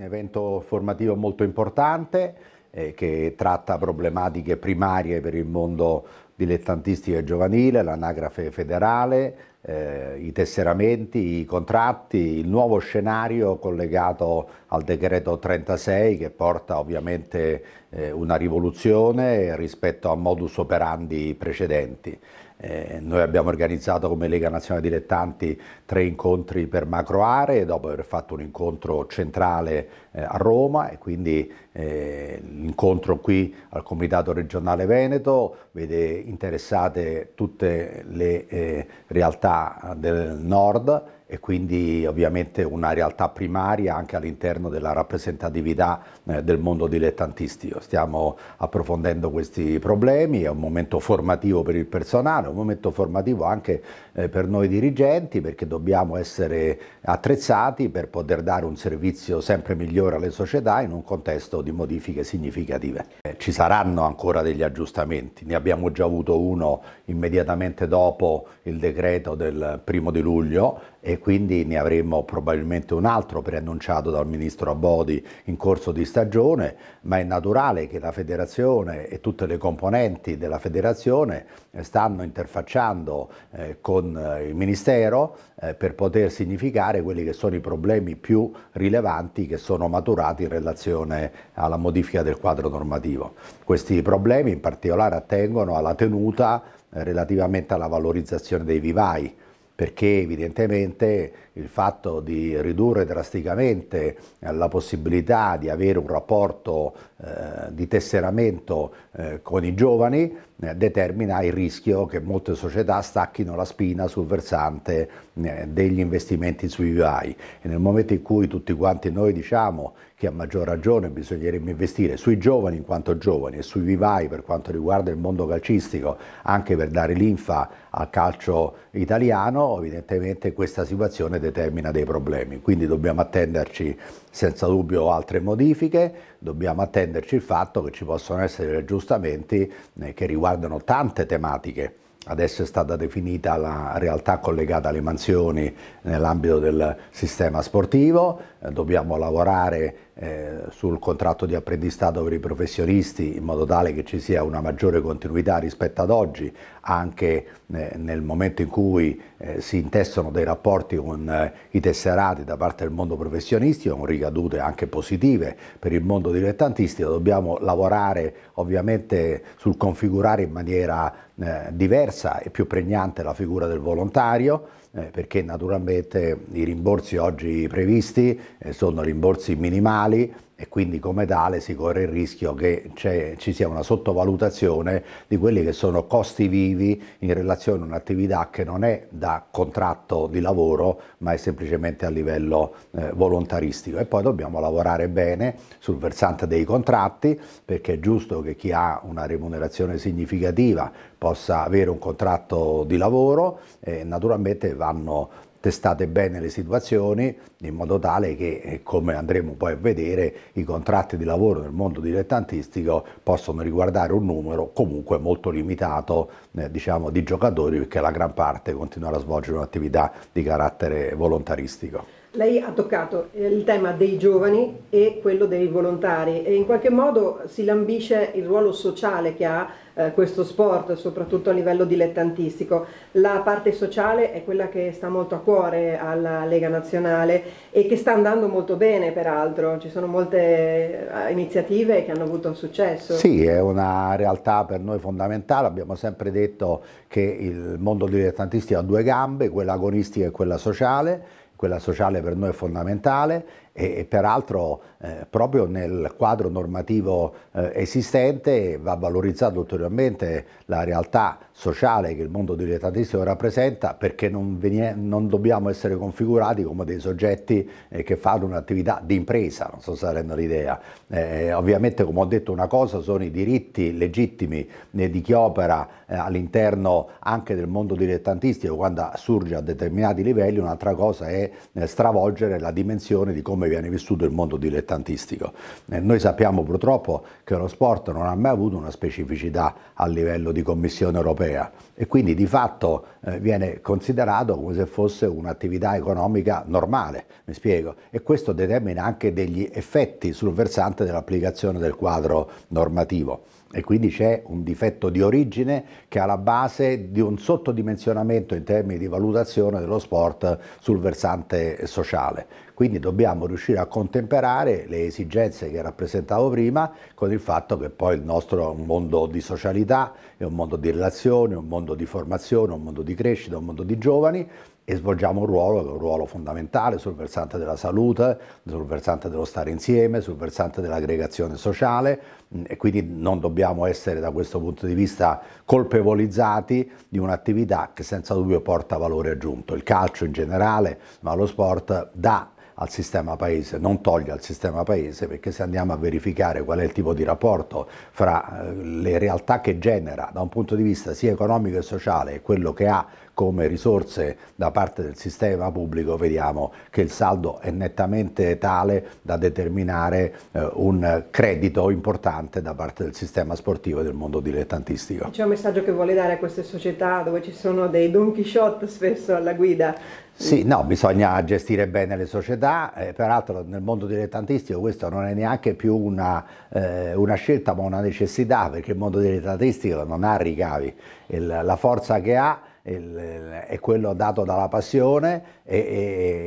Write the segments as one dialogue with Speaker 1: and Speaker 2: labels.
Speaker 1: evento formativo molto importante eh, che tratta problematiche primarie per il mondo dilettantistico e giovanile, l'anagrafe federale, eh, i tesseramenti, i contratti, il nuovo scenario collegato al decreto 36 che porta ovviamente eh, una rivoluzione rispetto a modus operandi precedenti. Eh, noi abbiamo organizzato come Lega Nazionale Dilettanti tre incontri per macro aree, dopo aver fatto un incontro centrale eh, a Roma e quindi eh, l'incontro qui al Comitato regionale Veneto vede interessate tutte le eh, realtà del nord e quindi ovviamente una realtà primaria anche all'interno della rappresentatività eh, del mondo dilettantistico. Stiamo approfondendo questi problemi, è un momento formativo per il personale, un momento formativo anche eh, per noi dirigenti perché dobbiamo essere attrezzati per poter dare un servizio sempre migliore alle società in un contesto di modifiche significative. Eh, ci saranno ancora degli aggiustamenti, ne abbiamo già avuto uno immediatamente dopo il decreto del primo di luglio e e quindi ne avremo probabilmente un altro preannunciato dal ministro Abodi in corso di stagione, ma è naturale che la federazione e tutte le componenti della federazione eh, stanno interfacciando eh, con eh, il ministero eh, per poter significare quelli che sono i problemi più rilevanti che sono maturati in relazione alla modifica del quadro normativo. Questi problemi in particolare attengono alla tenuta eh, relativamente alla valorizzazione dei vivai, perché evidentemente il fatto di ridurre drasticamente eh, la possibilità di avere un rapporto eh, di tesseramento eh, con i giovani eh, determina il rischio che molte società stacchino la spina sul versante eh, degli investimenti sui VAI e nel momento in cui tutti quanti noi diciamo che a maggior ragione bisognerebbe investire sui giovani in quanto giovani e sui vivai per quanto riguarda il mondo calcistico, anche per dare linfa al calcio italiano, evidentemente questa situazione determina dei problemi. Quindi dobbiamo attenderci senza dubbio altre modifiche, dobbiamo attenderci il fatto che ci possono essere aggiustamenti eh, che riguardano tante tematiche. Adesso è stata definita la realtà collegata alle mansioni nell'ambito del sistema sportivo, eh, dobbiamo lavorare eh, sul contratto di apprendistato per i professionisti in modo tale che ci sia una maggiore continuità rispetto ad oggi, anche eh, nel momento in cui eh, si intessono dei rapporti con i tesserati da parte del mondo professionistico, con ricadute anche positive per il mondo dilettantistico, dobbiamo lavorare ovviamente sul configurare in maniera diversa e più pregnante la figura del volontario eh, perché naturalmente i rimborsi oggi previsti eh, sono rimborsi minimali e quindi come tale si corre il rischio che ci sia una sottovalutazione di quelli che sono costi vivi in relazione a un'attività che non è da contratto di lavoro ma è semplicemente a livello eh, volontaristico e poi dobbiamo lavorare bene sul versante dei contratti perché è giusto che chi ha una remunerazione significativa possa avere un contratto di lavoro e naturalmente vanno testate bene le situazioni in modo tale che, eh, come andremo poi a vedere, i contratti di lavoro nel mondo dilettantistico possono riguardare un numero comunque molto limitato eh, diciamo, di giocatori perché la gran parte continuerà a svolgere un'attività di carattere volontaristico. Lei ha toccato eh, il tema dei giovani e quello dei volontari e in qualche modo si lambisce il ruolo sociale che ha eh, questo sport, soprattutto a livello dilettantistico. La parte sociale è quella che sta molto a cuore alla Lega Nazionale e che sta andando molto bene peraltro, ci sono molte eh, iniziative che hanno avuto successo. Sì, è una realtà per noi fondamentale, abbiamo sempre detto che il mondo dilettantistico ha due gambe, quella agonistica e quella sociale, quella sociale per noi è fondamentale e, peraltro eh, proprio nel quadro normativo eh, esistente va valorizzata ulteriormente la realtà sociale che il mondo dilettantistico rappresenta perché non, venie, non dobbiamo essere configurati come dei soggetti eh, che fanno un'attività di impresa, non so se rendo l'idea. Eh, eh, ovviamente come ho detto una cosa sono i diritti legittimi eh, di chi opera all'interno anche del mondo dilettantistico quando surge a determinati livelli, un'altra cosa è stravolgere la dimensione di come come viene vissuto il mondo dilettantistico. Eh, noi sappiamo purtroppo che lo sport non ha mai avuto una specificità a livello di Commissione europea e quindi di fatto eh, viene considerato come se fosse un'attività economica normale, mi spiego, e questo determina anche degli effetti sul versante dell'applicazione del quadro normativo e quindi c'è un difetto di origine che è alla base di un sottodimensionamento in termini di valutazione dello sport sul versante sociale. Quindi dobbiamo riuscire a contemperare le esigenze che rappresentavo prima con il fatto che poi il nostro è un mondo di socialità, è un mondo di relazioni, un mondo di formazione, un mondo di crescita, un mondo di giovani e svolgiamo un ruolo che è un ruolo fondamentale sul versante della salute, sul versante dello stare insieme, sul versante dell'aggregazione sociale mm, e quindi non dobbiamo dobbiamo essere da questo punto di vista colpevolizzati di un'attività che senza dubbio porta valore aggiunto. Il calcio in generale, ma lo sport dà al sistema paese, non toglie al sistema paese, perché se andiamo a verificare qual è il tipo di rapporto fra eh, le realtà che genera da un punto di vista sia economico e sociale e quello che ha come risorse da parte del sistema pubblico vediamo che il saldo è nettamente tale da determinare eh, un credito importante da parte del sistema sportivo e del mondo dilettantistico. C'è un messaggio che vuole dare a queste società dove ci sono dei Don Quixote spesso alla guida? Sì, no, bisogna gestire bene le società, eh, peraltro nel mondo dilettantistico questo non è neanche più una, eh, una scelta ma una necessità perché il mondo dilettantistico non ha ricavi, il, la forza che ha è quello dato dalla passione e,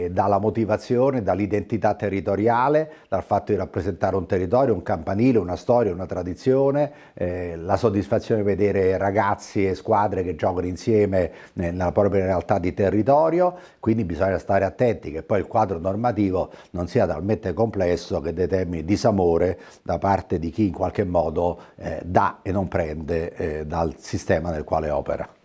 Speaker 1: e dalla motivazione, dall'identità territoriale, dal fatto di rappresentare un territorio, un campanile, una storia, una tradizione, eh, la soddisfazione di vedere ragazzi e squadre che giocano insieme eh, nella propria realtà di territorio, quindi bisogna stare attenti che poi il quadro normativo non sia talmente complesso che determini disamore da parte di chi in qualche modo eh, dà e non prende eh, dal sistema nel quale opera.